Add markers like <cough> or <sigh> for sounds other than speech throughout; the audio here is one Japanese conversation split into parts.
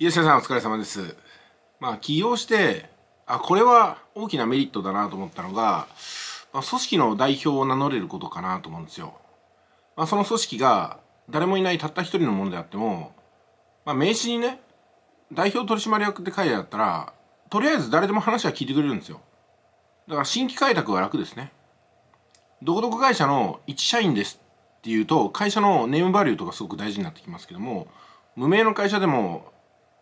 吉田さんお疲れ様です。まあ起業して、あ、これは大きなメリットだなと思ったのが、まあ、組織の代表を名乗れることかなと思うんですよ。まあ、その組織が誰もいないたった一人のものであっても、まあ、名刺にね、代表取締役って書いてあったら、とりあえず誰でも話は聞いてくれるんですよ。だから新規開拓は楽ですね。どこどこ会社の一社員ですっていうと、会社のネームバリューとかすごく大事になってきますけども、無名の会社でも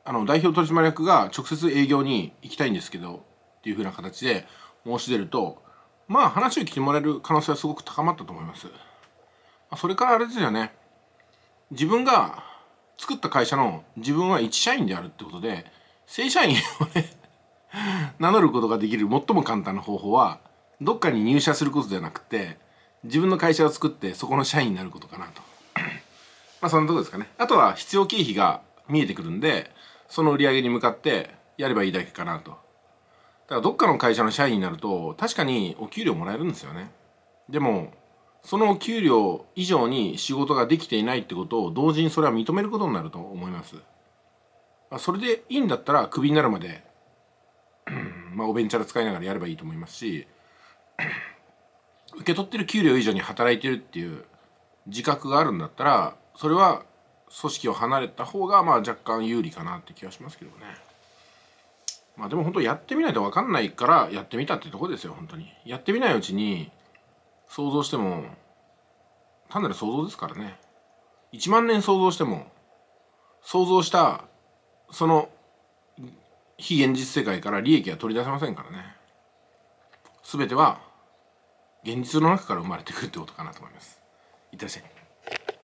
あの代表取締役が直接営業に行きたいんですけどっていうふうな形で申し出るとまあ話を聞いてもらえる可能性はすごく高まったと思います。それからあれですよね自分が作った会社の自分は一社員であるってことで正社員をね <laughs> 名乗ることができる最も簡単な方法はどっかに入社することではなくて自分の会社を作ってそこの社員になることかなとまあそんなとこですかねあとは必要経費が見えてくるんでその売り上げに向かってやればいいだけかなとだからどっかの会社の社員になると確かにお給料もらえるんですよねでもそのお給料以上に仕事ができていないってことを同時にそれは認めることになると思いますそれでいいんだったらクビになるまでまあおべんちゃら使いながらやればいいと思いますし受け取ってる給料以上に働いてるっていう自覚があるんだったらそれは組織を離れた方がまあ若干有利かなって気がしますけどねまあでも本当やってみないと分かんないからやってみたってとこですよ本当にやってみないうちに想像しても単なる想像ですからね1万年想像しても想像したその非現実世界から利益は取り出せませんからね全ては現実の中から生まれてくるってことかなと思いますいってらっしゃい